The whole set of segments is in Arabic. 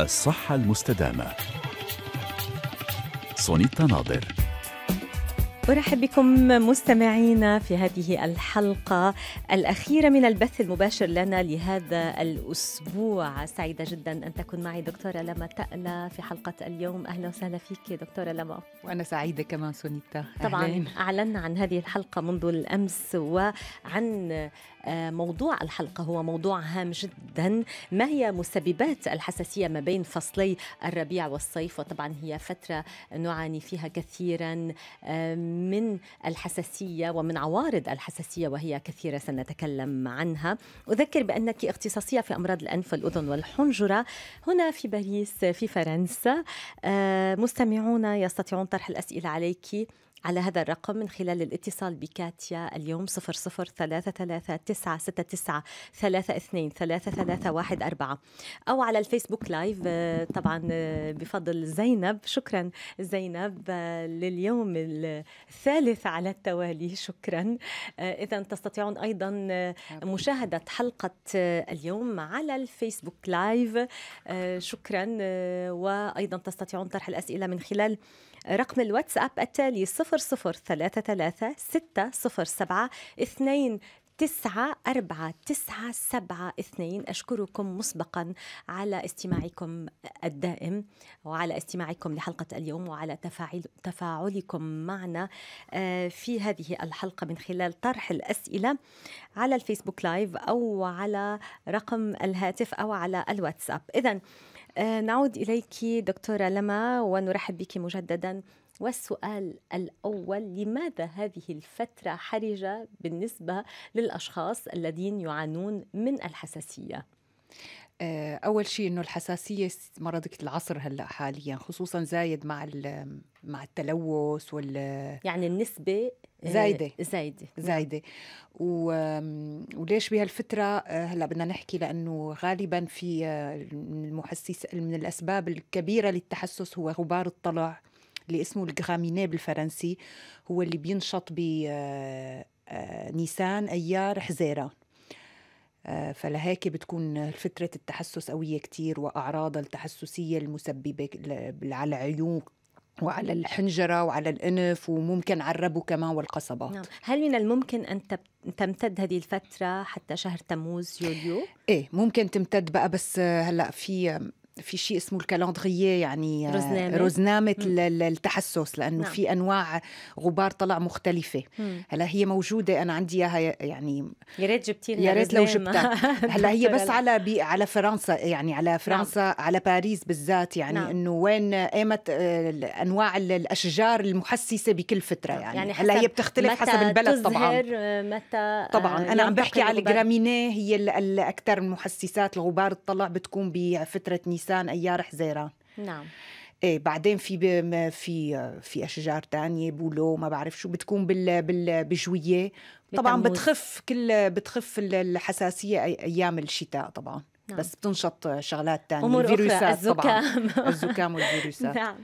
الصحة المستدامة سونيتا ناظر ارحب بكم مستمعينا في هذه الحلقه الاخيره من البث المباشر لنا لهذا الاسبوع سعيده جدا ان تكون معي دكتوره لما تألا في حلقه اليوم اهلا وسهلا فيك دكتوره لما وانا سعيده كمان سونيتا طبعا اعلنا عن هذه الحلقه منذ الامس وعن آه، موضوع الحلقة هو موضوع هام جدا ما هي مسببات الحساسية ما بين فصلي الربيع والصيف وطبعا هي فترة نعاني فيها كثيرا آه، من الحساسية ومن عوارض الحساسية وهي كثيرة سنتكلم عنها أذكر بأنك اختصاصية في أمراض الأنف والأذن والحنجرة هنا في باريس في فرنسا آه، مستمعون يستطيعون طرح الأسئلة عليك على هذا الرقم من خلال الاتصال بكاتيا اليوم أربعة أو على الفيسبوك لايف آه، طبعا آه، بفضل زينب شكرا زينب آه، لليوم الثالث على التوالي شكرا إذا تستطيعون أيضا نعم. مشاهدة حلقة اليوم على الفيسبوك لايف شكرا وأيضا تستطيعون طرح الأسئلة من خلال رقم الواتساب التالي 0033607 تسعة أربعة تسعة سبعة اثنين أشكركم مسبقا على استماعكم الدائم وعلى استماعكم لحلقة اليوم وعلى تفاعل تفاعلكم معنا آه، في هذه الحلقة من خلال طرح الأسئلة على الفيسبوك لايف أو على رقم الهاتف أو على الواتساب إذا آه، نعود إليك دكتورة لما ونرحب بك مجددا والسؤال الأول لماذا هذه الفترة حرجة بالنسبة للأشخاص الذين يعانون من الحساسية؟ آه، أول شيء إنه الحساسية مرض العصر هلأ حاليا خصوصا زايد مع مع التلوث وال يعني النسبة آه، زايدة زايدة نعم. زايدة و... وليش بهالفترة آه، هلا بدنا نحكي لأنه غالبا في المحسس من الأسباب الكبيرة للتحسس هو غبار الطلع اللي اسمه الغامينيه بالفرنسي هو اللي بينشط ب نيسان ايار حزيران آه، فلهيك بتكون فترة التحسس قوية كتير وأعراضها التحسسية المسببة على عيون وعلى الحنجرة وعلى الأنف وممكن على الربو كمان والقصبات نعم. هل من الممكن أن تمتد هذه الفترة حتى شهر تموز يوليو؟ ايه ممكن تمتد بقى بس هلا في في شيء اسمه الكالندرية يعني آه، رزنامة, رزنامة التحسس لأنه نعم. في أنواع غبار طلع مختلفة هلا هي موجودة أنا عندي إياها يعني يا ريت جبتي يا ريت لو جبتها هلا هي بس على على فرنسا يعني على نعم. فرنسا نعم. على باريس بالذات يعني نعم. إنه وين قامت آه، أنواع الأشجار المحسسة بكل فترة نعم. يعني, يعني هلا هي بتختلف حسب البلد طبعا آه، متى طبعا أنا عم بحكي على الجرامينيه هي الأكثر المحسسات الغبار الطلع بتكون بفترة نيسان لسان ايار حزيران نعم ايه بعدين في في في اشجار تانية بولو ما بعرف شو بتكون بال بال بجويه طبعا بتخف كل بتخف الحساسيه ايام الشتاء طبعا نعم. بس بتنشط شغلات ثانيه امور اخرى الزكام طبعاً. الزكام والفيروسات نعم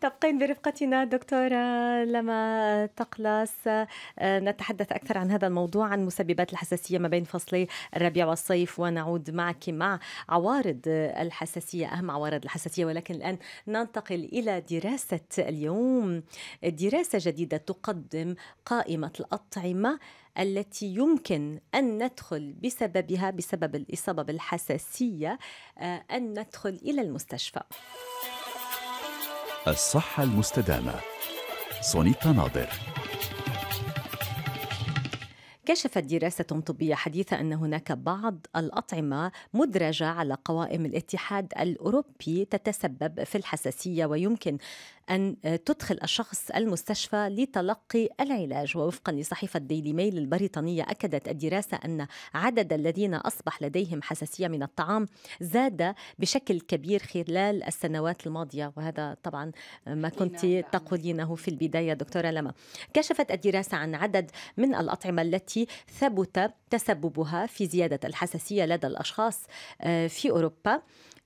تبقين برفقتنا دكتوره لما تقلص آه، نتحدث اكثر عن هذا الموضوع عن مسببات الحساسيه ما بين فصلي الربيع والصيف ونعود معك مع عوارض الحساسيه اهم عوارض الحساسيه ولكن الان ننتقل الى دراسه اليوم دراسه جديده تقدم قائمه الاطعمه التي يمكن أن ندخل بسببها بسبب الإصابة بالحساسية آه، أن ندخل إلى المستشفى الصحة المستدامة سونيتا ناظر كشفت دراسة طبية حديثة أن هناك بعض الأطعمة مدرجة على قوائم الاتحاد الأوروبي تتسبب في الحساسية ويمكن أن تدخل الشخص المستشفى لتلقي العلاج ووفقا لصحيفة ديلي ميل البريطانية أكدت الدراسة أن عدد الذين أصبح لديهم حساسية من الطعام زاد بشكل كبير خلال السنوات الماضية وهذا طبعا ما نعم، كنت نعم. تقولينه في البداية دكتورة لما كشفت الدراسة عن عدد من الأطعمة التي ثبت تسببها في زيادة الحساسية لدى الأشخاص آه، في أوروبا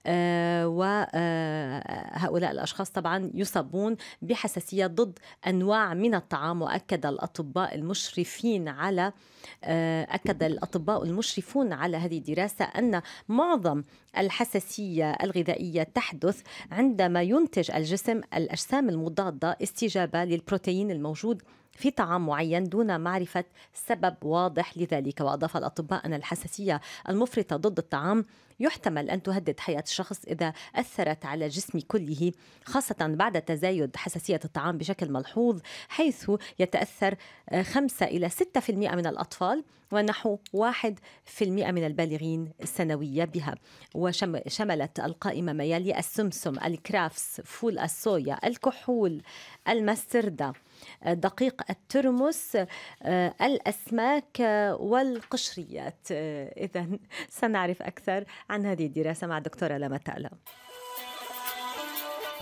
آه، وهؤلاء آه، الأشخاص طبعا يصابون بحساسية ضد أنواع من الطعام وأكد الأطباء المشرفين على أكد الأطباء المشرفون على هذه الدراسة أن معظم الحساسية الغذائية تحدث عندما ينتج الجسم الأجسام المضادة استجابة للبروتين الموجود في طعام معين دون معرفة سبب واضح لذلك وأضاف الأطباء أن الحساسية المفرطة ضد الطعام يحتمل أن تهدد حياة الشخص إذا أثرت على الجسم كله خاصة بعد تزايد حساسية الطعام بشكل ملحوظ حيث يتأثر 5 آه، إلى 6% من الأطفال ونحو 1% من البالغين سنويا بها وشملت القائمة ما يلي السمسم الكرافس فول الصويا الكحول المستردة دقيق الترمس آه، الأسماك آه، والقشريات آه، إذا سنعرف أكثر عن هذه الدراسة مع دكتورة لما تالا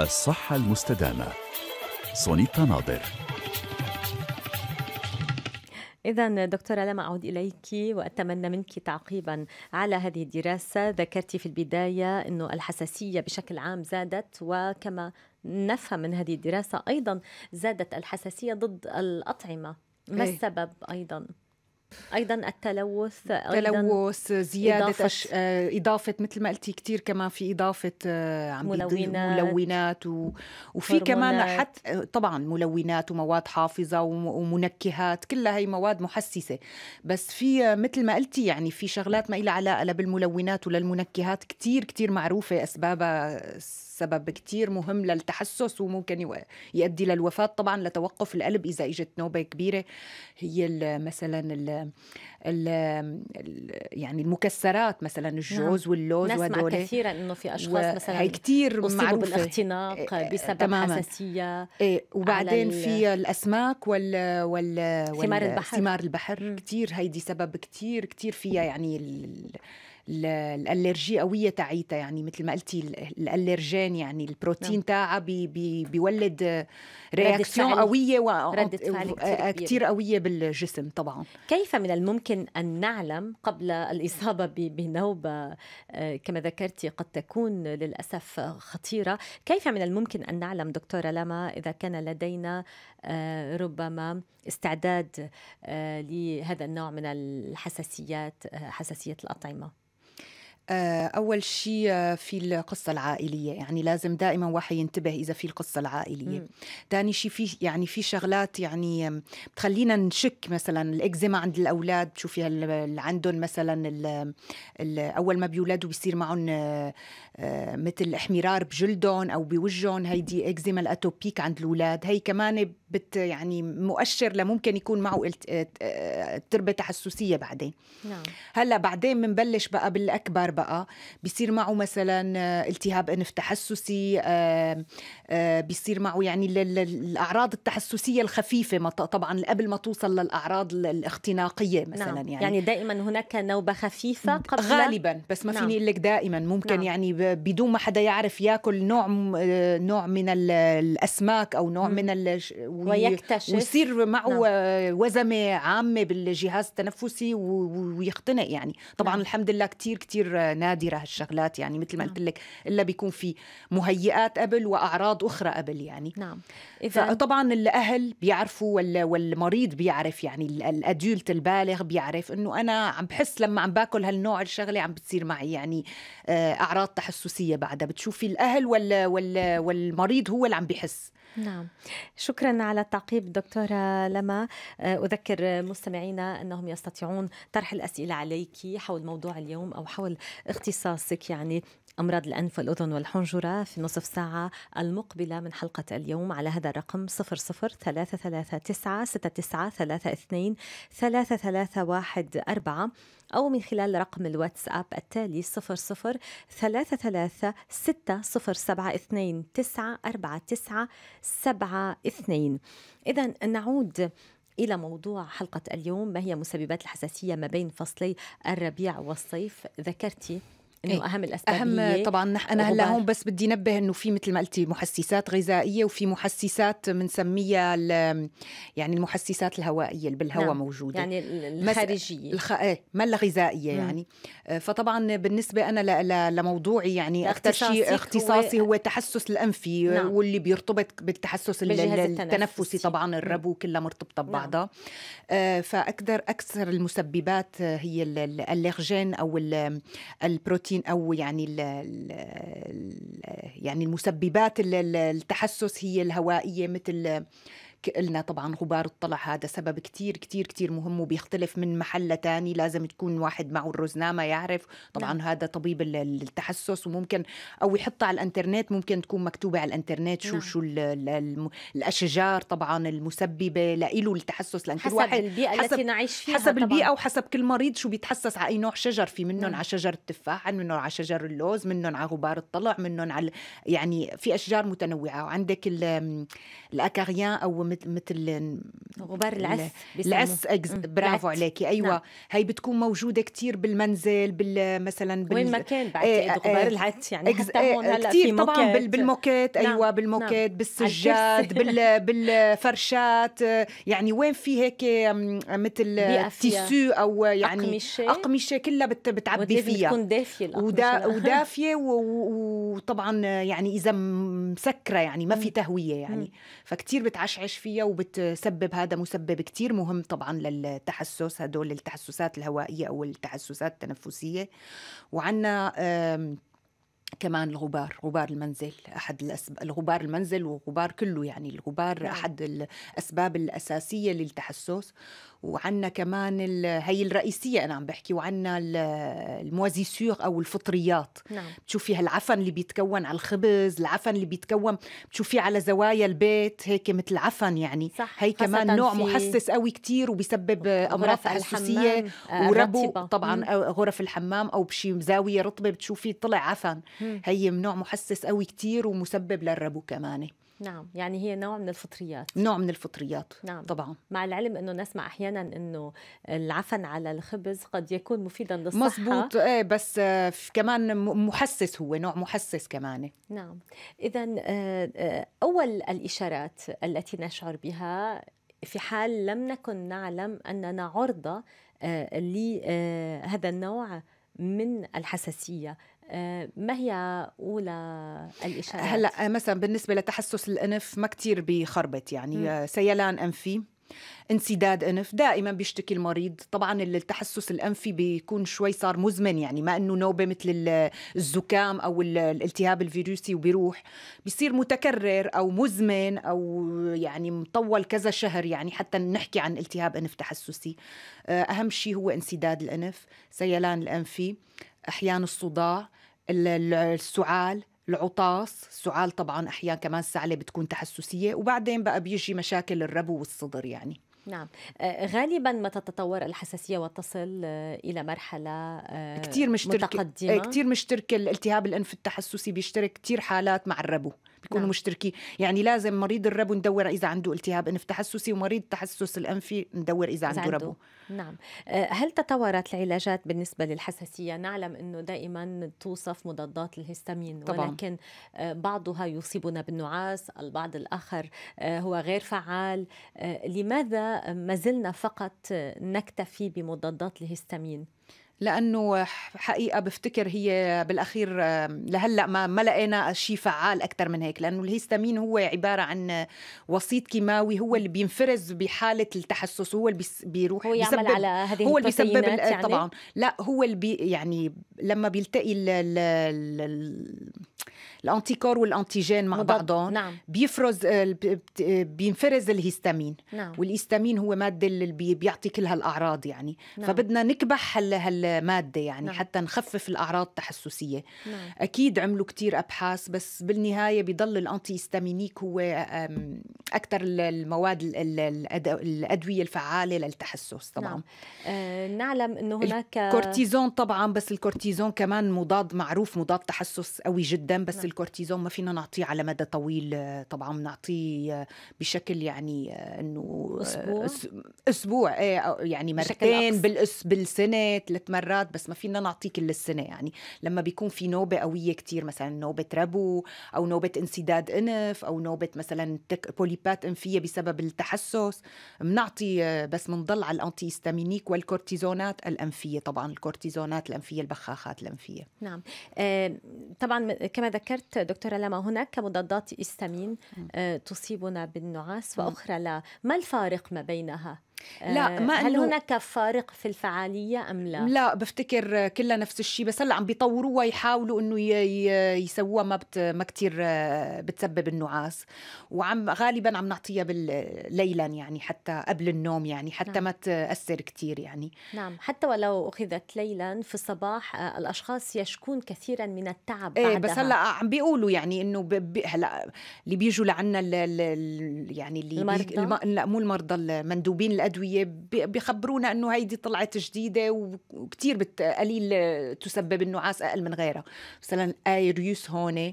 الصحة المستدامة سوني ناظر إذا دكتورة لم أعود إليك وأتمنى منك تعقيبا على هذه الدراسة ذكرت في البداية أنه الحساسية بشكل عام زادت وكما نفهم من هذه الدراسة أيضا زادت الحساسية ضد الأطعمة ما أي. السبب أيضا؟ ايضا التلوث أيضاً تلوث زياده اضافه, أش... آه، إضافة مثل ما قلتي كثير كمان في اضافه آه، عم ملونات ملونات و... وفي كمان حتى طبعا ملونات ومواد حافظه ومنكهات كلها هي مواد محسسه بس في آه، مثل ما قلتي يعني في شغلات ما لها علاقه لا بالملونات ولا المنكهات كثير كثير معروفه اسبابها سبب كتير مهم للتحسس وممكن يؤدي للوفاة طبعا لتوقف القلب إذا إجت نوبة كبيرة هي ال مثلا الـ الـ يعني المكسرات مثلا نعم. الجوز نعم. واللوز نسمع وهدول كثيرا انه في اشخاص مثلا كتير كثير معروفه بالاختناق إيه، بسبب تماماً. حساسيه إيه وبعدين في الاسماك وال وال, وال... ثمار البحر ثمار البحر كثير هيدي سبب كثير كثير فيها يعني ال... الالرجي قويه تاعيتها يعني مثل ما قلتي الالرجين يعني البروتين نعم. تاعها بي بي بيولد رياكسيون قويه و... ردة فعل كتير, آه، كتير قويه بالجسم طبعا كيف من الممكن ان نعلم قبل الاصابه بنوبه آه، كما ذكرتي قد تكون للاسف خطيره كيف من الممكن ان نعلم دكتوره لما اذا كان لدينا آه، ربما استعداد لهذا النوع من الحساسيات حساسيه الاطعمه آه، أول شيء آه، في القصة العائلية يعني لازم دائما واحد ينتبه إذا في القصة العائلية ثاني شيء في يعني في شغلات يعني بتخلينا نشك مثلا الإكزيما عند الأولاد بتشوفي اللي عندهم مثلا ال الـ أول ما بيولدوا بيصير معهم آه، مثل احمرار بجلدهم أو بوجههم هيدي إكزيما الأتوبيك عند الأولاد هي كمان بت يعني مؤشر لممكن يكون معه تربة تحسسية بعدين نعم. هلا بعدين بنبلش بقى بالأكبر بقى بيصير معه مثلا آه، التهاب انف تحسسي آه، آه، بيصير معه يعني الاعراض التحسسيه الخفيفه طبعا قبل ما توصل للاعراض الاختناقيه نعم، مثلا نعم. يعني يعني دائما هناك نوبه خفيفه قبل غالبا بس ما نعم. فيني اقول لك دائما ممكن نعم. يعني بدون ما حدا يعرف ياكل نوع نوع من الاسماك او نوع م. من ال... ويكتشف ويصير معه نعم. وزمه عامه بالجهاز التنفسي ويختنق يعني طبعا نعم. الحمد لله كثير كثير نادره هالشغلات يعني مثل ما نعم. قلت لك الا بيكون في مهيئات قبل واعراض اخرى قبل يعني نعم إذا طبعا الاهل بيعرفوا والمريض بيعرف يعني الادولت البالغ بيعرف انه انا عم بحس لما عم باكل هالنوع الشغله عم بتصير معي يعني آه، اعراض تحسسيه بعدها بتشوفي الاهل والمريض هو اللي عم بيحس نعم شكرا على التعقيب دكتورة لما آه، أذكر مستمعينا أنهم يستطيعون طرح الأسئلة عليك حول موضوع اليوم أو حول اختصاصك يعني أمراض الأنف والأذن والحنجرة في نصف ساعة المقبلة من حلقة اليوم على هذا الرقم 00339 أو من خلال رقم الواتساب التالي 0033 إذا نعود إلى موضوع حلقة اليوم ما هي مسببات الحساسية ما بين فصلي الربيع والصيف ذكرتي انه إيه. اهم الاسباب اهم طبعا انا هلا هون بس بدي نبه انه في مثل ما قلتي محسسات غذائيه وفي محسسات بنسميها يعني المحسسات الهوائيه اللي بالهواء نعم. موجوده يعني الخارجيه الخ... إيه، ما الغذائيه يعني آه، فطبعا بالنسبه انا ل... ل... لموضوعي يعني اكثر شيء اختصاصي هو... هو التحسس الانفي نعم. واللي بيرتبط بالتحسس التنفسي, التنفسي طبعا الربو كلها مرتبطه نعم. ببعضها نعم. فاكثر اكثر المسببات هي الالرجين او البروتين البروتين او يعني الـ الـ الـ يعني المسببات التحسس هي الهوائيه مثل قلنا طبعا غبار الطلع هذا سبب كتير كتير كتير مهم وبيختلف من محل تاني لازم تكون واحد معه الرزنامة يعرف طبعا نعم. هذا طبيب التحسس وممكن أو يحطها على الانترنت ممكن تكون مكتوبة على الانترنت شو نعم. شو الـ الـ الـ الأشجار طبعا المسببة لإله التحسس لأن حسب واحد البيئة حسب التي نعيش فيها حسب طبعاً. البيئة وحسب كل مريض شو بيتحسس على أي نوع شجر في منهم نعم. على شجر التفاح منهم على شجر اللوز منهم على غبار الطلع منهم على يعني في أشجار متنوعة وعندك الأكاريان أو مثل غبار العس العس أجز... برافو عليكي ايوه نعم. هي بتكون موجوده كثير بالمنزل بال مثلا بال... وين ما كان بعتقد آه، آه، غبار العس يعني أجز... حتى آه، هون هلا كثير طبعا بالموكيت نعم. ايوه نعم. بالموكيت نعم. بالسجاد بال... بالفرشات يعني وين في هيك مثل تيسو او يعني اقمشه اقمشه كلها بت... بتعبي فيها بتكون دافيه ودا... ودافيه وطبعا يعني اذا مسكره يعني ما في تهويه يعني فكتير بتعشعش فيها وبتسبب هذا مسبب كتير مهم طبعا للتحسس هدول التحسسات الهوائية أو التحسسات التنفسية وعنا كمان الغبار غبار المنزل احد الأسب... الغبار المنزل وغبار كله يعني الغبار نعم. احد الاسباب الاساسيه للتحسس وعنا كمان هي الرئيسيه انا عم بحكي وعنا الموازيسور او الفطريات نعم. بتشوفي هالعفن اللي بيتكون على الخبز العفن اللي بيتكون بتشوفي على زوايا البيت هيك مثل عفن يعني صح. هي كمان نوع محسس قوي كتير وبيسبب امراض حساسية آه، وربو طبعا غرف الحمام او بشي زاويه رطبه بتشوفي طلع عفن هي نوع محسس قوي كتير ومسبب للربو كمان نعم يعني هي نوع من الفطريات نوع من الفطريات نعم طبعا مع العلم انه نسمع احيانا انه العفن على الخبز قد يكون مفيدا للصحه مزبوط ايه بس آه، كمان محسس هو نوع محسس كمان نعم اذا آه، آه، اول الاشارات التي نشعر بها في حال لم نكن نعلم اننا عرضه لهذا النوع من الحساسيه ما هي اولى الاشارات هلا آه، مثلا بالنسبه لتحسس الانف ما كتير بخربط يعني م. آه، سيلان انفي انسداد انف دائما بيشتكي المريض طبعا التحسس الانفي بيكون شوي صار مزمن يعني ما انه نوبه مثل الزكام او الالتهاب الفيروسي وبيروح بيصير متكرر او مزمن او يعني مطول كذا شهر يعني حتى نحكي عن التهاب انف تحسسي آه، اهم شيء هو انسداد الانف سيلان الانفي احيان الصداع السعال العطاس السعال طبعا احيانا كمان السعله بتكون تحسسيه وبعدين بقى بيجي مشاكل الربو والصدر يعني نعم آه، غالبا متى تتطور الحساسيه وتصل آه، الى مرحله آه، كثير مشتركه متقدمه كثير مشتركه الالتهاب الانف التحسسي بيشترك كثير حالات مع الربو بيكونوا نعم. مشتركين يعني لازم مريض الربو ندور اذا عنده التهاب انف تحسسي ومريض التحسس الانفي ندور اذا عنده, عنده. ربو نعم آه، هل تطورت العلاجات بالنسبه للحساسيه نعلم انه دائما توصف مضادات الهستامين طبعا. ولكن آه، بعضها يصيبنا بالنعاس البعض الاخر آه، هو غير فعال لماذا ما زلنا فقط نكتفي بمضادات الهستامين لانه حقيقه بفتكر هي بالاخير لهلا ما ما لقينا شيء فعال اكثر من هيك لانه الهيستامين هو عباره عن وسيط كيماوي هو اللي بينفرز بحاله التحسس هو اللي بيروح هو يعمل بيسبب على هذه هو اللي بيسبب يعني؟ طبعا لا هو اللي بي يعني لما بيلتقي ال ال ال الانتيكور والانتيجين مع بعضهم نعم. بيفرز بينفرز الهيستامين نعم. والهيستامين هو ماده اللي بيعطي كل هالاعراض يعني نعم. فبدنا نكبح هال هالماده يعني نعم. حتى نخفف الاعراض التحسسيه نعم. اكيد عملوا كتير ابحاث بس بالنهايه بيضل الانتي هيستامينيك هو اكثر المواد الادويه الفعاله للتحسس طبعا نعم. أه نعلم انه هناك الكورتيزون طبعا بس الكورتيزون كمان مضاد معروف مضاد تحسس قوي جدا بس نعم. الكورتيزون ما فينا نعطيه على مدى طويل آه، طبعا بنعطيه آه، بشكل يعني آه، انه اسبوع اسبوع إيه، يعني مرتين بالأس بالسنه ثلاث مرات بس ما فينا نعطيه كل السنه يعني لما بيكون في نوبه قويه كتير مثلا نوبه ربو او نوبه انسداد انف او نوبه مثلا بوليبات انفيه بسبب التحسس بنعطي بس بنضل على الانتي والكورتيزونات الانفيه طبعا الكورتيزونات الانفيه البخاخات الانفيه نعم طبعا كما ذكرت ذكرت دكتورة لما هناك مضادات استامين آه، تصيبنا بالنعاس وأخرى لا ما الفارق ما بينها آه، لا ما هل هناك فارق في الفعاليه ام لا؟ لا بفتكر كلها نفس الشيء بس هلا عم بيطوروها يحاولوا انه يسووها ما بت ما كثير آه، بتسبب النعاس وعم غالبا عم نعطيها بالليلا يعني حتى قبل النوم يعني حتى نعم. ما تاثر كثير يعني نعم حتى ولو اخذت ليلا في الصباح آه، الاشخاص يشكون كثيرا من التعب ايه بعدها. بس هلا عم بيقولوا يعني انه ب... هلا اللي بيجوا لعنا يعني اللي المرضى؟ بي... الم... لا مو المرضى المندوبين الأدوية الادويه بيخبرونا انه هيدي طلعت جديده وكثير قليل تسبب النعاس اقل من غيرها مثلا ايريوس هون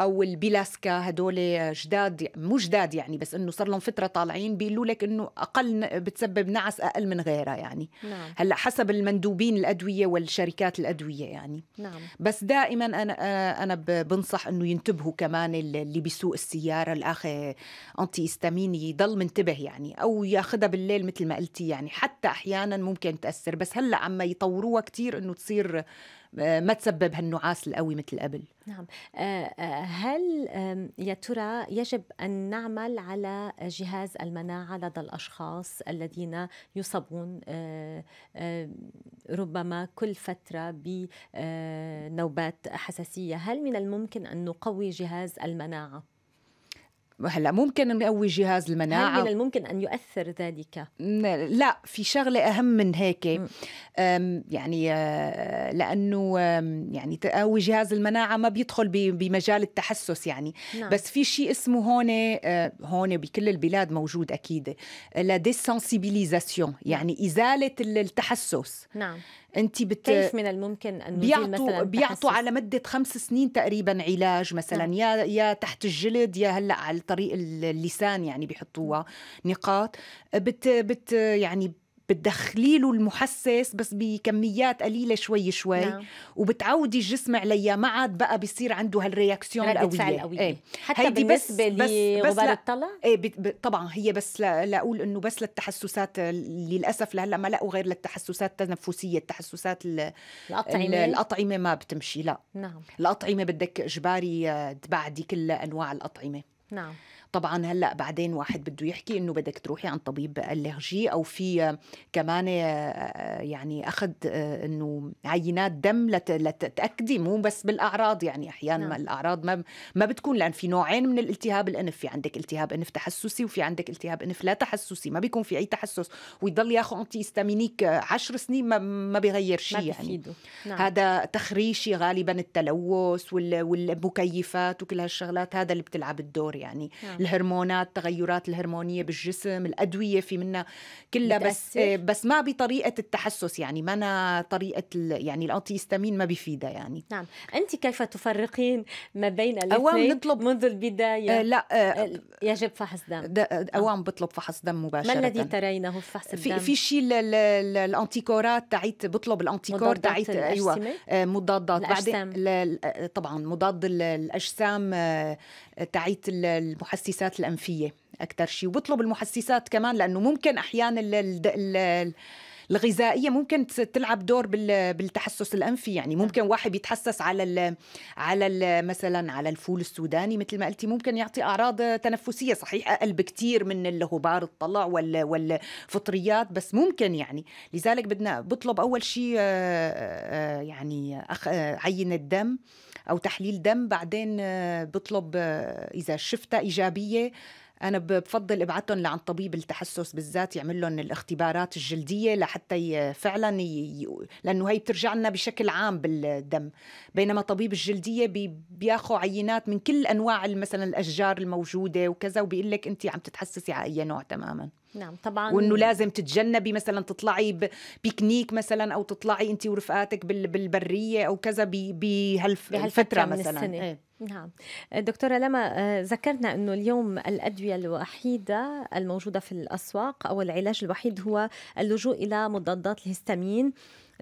او البلاسكا هدول جداد مو جداد يعني بس انه صار لهم فتره طالعين بيقولوا لك انه اقل بتسبب نعس اقل من غيرها يعني نعم. هلا حسب المندوبين الادويه والشركات الادويه يعني نعم. بس دائما انا انا بنصح انه ينتبهوا كمان اللي بيسوق السياره الاخ انتي استامين يضل منتبه يعني او ياخذها بالليل مثل ما قلتي يعني حتى احيانا ممكن تاثر بس هلا عم يطوروها كثير انه تصير آه، ما تسبب هالنعاس القوي مثل قبل نعم آه، آه، هل يا ترى يجب أن نعمل على جهاز المناعة لدى الأشخاص الذين يصابون ربما كل فترة بنوبات حساسية هل من الممكن أن نقوي جهاز المناعة؟ هلا ممكن نقوي جهاز المناعه هل من الممكن ان يؤثر ذلك لا في شغله اهم من هيك يعني آه، لانه يعني تقوي جهاز المناعه ما بيدخل بمجال التحسس يعني نعم. بس في شيء اسمه هون آه، هون بكل البلاد موجود اكيد لا ديسنسيبيليزاسيون نعم. يعني ازاله التحسس نعم انت بت... كيف من الممكن ان بيعطوا مثلا بيعطوا على مده خمس سنين تقريبا علاج مثلا نعم. يا يا تحت الجلد يا هلا على طريق اللسان يعني بيحطوها نقاط بت بت يعني بتدخلي له المحسس بس بكميات قليله شوي شوي نعم. وبتعودي الجسم عليها ما عاد بقى بيصير عنده هالرياكسيون القويه قويه ايه. حتى هيدي بس لغبار الطلع ايه بت... طبعا هي بس لاقول لا انه بس للتحسسات للاسف لهلا ما لقوا غير للتحسسات التنفسيه التحسسات ال... الاطعمه الاطعمه ما بتمشي لا نعم الاطعمه بدك اجباري آه، تبعدي كل انواع الاطعمه Não. طبعا هلا بعدين واحد بده يحكي انه بدك تروحي عند طبيب الرجي او في كمان آه، يعني اخذ آه، انه عينات دم لتاكدي مو بس بالاعراض يعني احيانا نعم. الاعراض ما ما بتكون لان في نوعين من الالتهاب الانف في عندك التهاب انف تحسسي وفي عندك التهاب انف لا تحسسي ما بيكون في اي تحسس ويضل ياخذ انتي استامينيك 10 سنين ما ما بيغير شيء يعني نعم. هذا تخريشي غالبا التلوث والمكيفات وكل هالشغلات هذا اللي بتلعب الدور يعني نعم. الهرمونات تغيرات الهرمونيه بالجسم الادويه في منها كلها بس بس ما بطريقه التحسس يعني ما أنا طريقه يعني الانتي ما بيفيدها يعني نعم انت كيف تفرقين ما بين الاثنين نطلب منذ البدايه آه لا آه, آه، يجب فحص دم اوام آه. آه. بطلب فحص دم مباشره ما الذي ترينه في فحص الدم في, في شيء الانتيكورات تعيت بطلب الانتيكور تعيت ايوه آه، مضادات بعدين طبعا مضاد الاجسام تعيت المحسسات الأنفية أكثر شيء وبطلب المحسسات كمان لأنه ممكن أحيانا الغذائيه ممكن تلعب دور بالتحسس الانفي يعني نعم. ممكن واحد يتحسس على الـ على الـ مثلا على الفول السوداني مثل ما قلتي ممكن يعطي اعراض تنفسيه صحيح اقل بكثير من الهبار الطلع والفطريات بس ممكن يعني لذلك بدنا بطلب اول شيء آه، آه، يعني آه، عينه دم او تحليل دم بعدين آه، بطلب آه، اذا شفتها ايجابيه انا بفضل ابعتهم لعند طبيب التحسس بالذات يعمل لهم الاختبارات الجلديه لحتى فعلا ي... لانه هي بترجع لنا بشكل عام بالدم بينما طبيب الجلديه بي... بياخذ عينات من كل انواع مثلا الاشجار الموجوده وكذا وبيقول لك انت عم تتحسسي على اي نوع تماما نعم طبعا وانه لازم تتجنبي مثلا تطلعي بيكنيك مثلا او تطلعي انت ورفقاتك بالبريه او كذا بهالفتره مثلا السنة. ايه. نعم دكتورة لما آه، ذكرنا أنه اليوم الأدوية الوحيدة الموجودة في الأسواق أو العلاج الوحيد هو اللجوء إلى مضادات الهستامين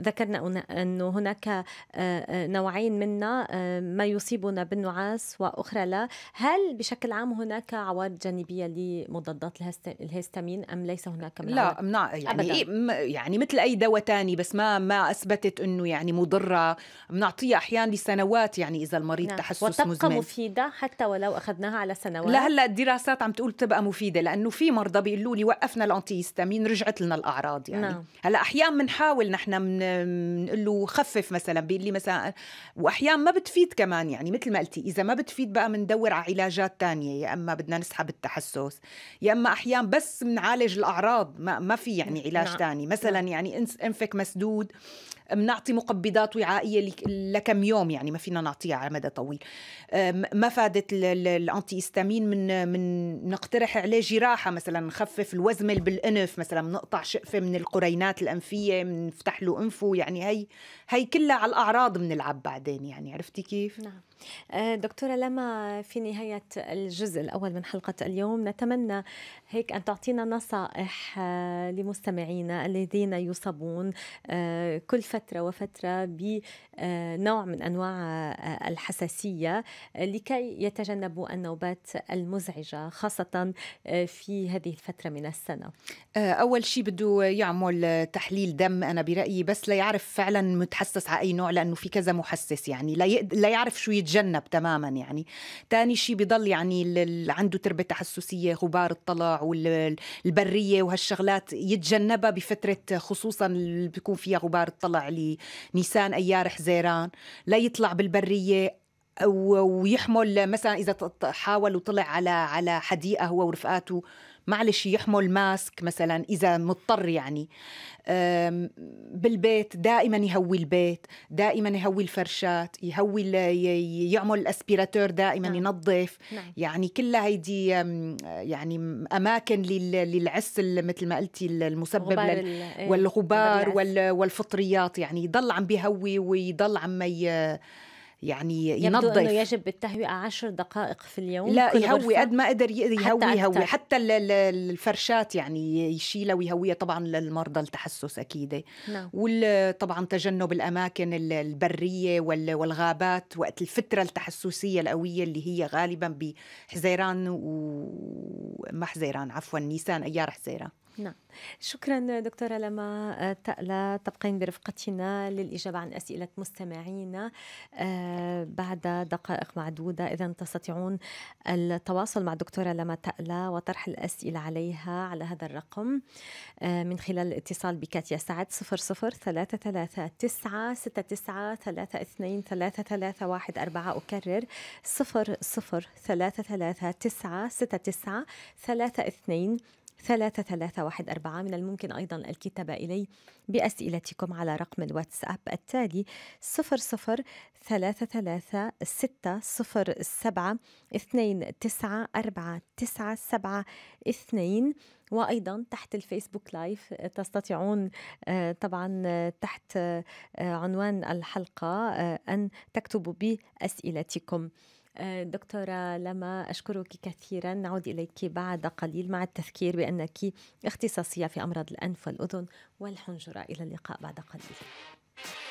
ذكرنا أنه هناك آه، آه، نوعين منا آه، ما يصيبنا بالنعاس وأخرى لا هل بشكل عام هناك عوارض جانبية لمضادات الهستامين أم ليس هناك من لا منع يعني إيه، يعني مثل أي دواء تاني بس ما ما أثبتت أنه يعني مضرة بنعطيها أحيانا لسنوات يعني إذا المريض نعم. تحسس وتبقى مزمن وتبقى مفيدة حتى ولو أخذناها على سنوات لا هلا الدراسات عم تقول تبقى مفيدة لأنه في مرضى بيقولوا لي وقفنا الأنتي رجعت لنا الأعراض يعني نعم. هلا أحيانا بنحاول نحن من نقول له خفف مثلا بيقول لي مثلا واحيانا ما بتفيد كمان يعني مثل ما قلتي اذا ما بتفيد بقى بندور على علاجات تانية يا اما بدنا نسحب التحسس يا اما احيانا بس بنعالج الاعراض ما, ما في يعني نعم. علاج نعم. تاني مثلا نعم. يعني انفك مسدود بنعطي مقبضات وعائيه لكم يوم يعني ما فينا نعطيها على مدى طويل ما فادت الانتي استامين من من نقترح عليه جراحه مثلا نخفف الوزمه بالانف مثلا بنقطع شقفه من القرينات الانفيه بنفتح له انفه يعني هي هي كلها على الاعراض بنلعب بعدين يعني عرفتي كيف نعم آه، دكتورة لما في نهاية الجزء الأول من حلقة اليوم نتمنى هيك أن تعطينا نصائح آه، لمستمعينا الذين يصابون آه، كل فترة وفترة بنوع من أنواع الحساسية لكي يتجنبوا النوبات المزعجة خاصة في هذه الفترة من السنة أول شيء بده يعمل تحليل دم أنا برأيي بس لا يعرف فعلا متحسس على أي نوع لأنه في كذا محسس يعني لا, يعرف شو يجي بيتجنب تماما يعني ثاني شيء بضل يعني اللي عنده تربه تحسسيه غبار الطلع والبريه وهالشغلات يتجنبها بفتره خصوصا اللي بيكون فيها غبار الطلع لنيسان ايار حزيران لا يطلع بالبريه ويحمل مثلا اذا حاول وطلع على على حديقه هو ورفقاته معلش يحمل ماسك مثلا إذا مضطر يعني بالبيت دائما يهوي البيت دائما يهوي الفرشات يهوي يعمل الاسبيراتور دائما نعم. ينظف نعم. يعني كلها هيدي يعني اماكن للعس مثل ما قلتي المسبب لل... إيه، والغبار وال... والفطريات يعني يضل عم بيهوي ويضل عم ي... يعني ينظف يبدو انه يجب التهوئه عشر دقائق في اليوم لا يهوي قد ما قدر يهوي حتى يهوي حتى الفرشات يعني يشيلها ويهويها طبعا للمرضى التحسس اكيد نعم. وطبعا تجنب الاماكن البريه والغابات وقت الفتره التحسسيه القويه اللي هي غالبا بحزيران وما حزيران عفوا نيسان ايار حزيران نعم شكرا دكتورة لما آه، تألى تبقين برفقتنا للإجابة عن أسئلة مستمعينا آه، بعد دقائق معدودة إذا تستطيعون التواصل مع دكتورة لما تألى وطرح الأسئلة عليها على هذا الرقم آه، من خلال الاتصال بكاتيا سعد 00339 واحد أربعة أكرر 00339 6932 33314 من الممكن أيضا الكتابة إلي بأسئلتكم على رقم الواتساب التالي 00336607299497 وايضا تحت الفيسبوك لايف آه، تستطيعون آه، طبعا آه، تحت عنوان الحلقه ان تكتبوا باسئلتكم. دكتورة لما أشكرك كثيرا نعود إليك بعد قليل مع التذكير بأنك اختصاصية في أمراض الأنف والأذن والحنجرة إلى اللقاء بعد قليل